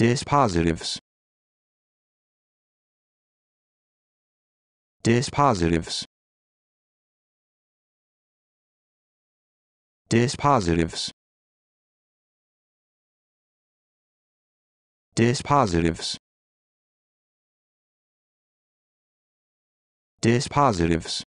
Dispositives. Dispositives. Dispositives. Dispositives. Dispositives.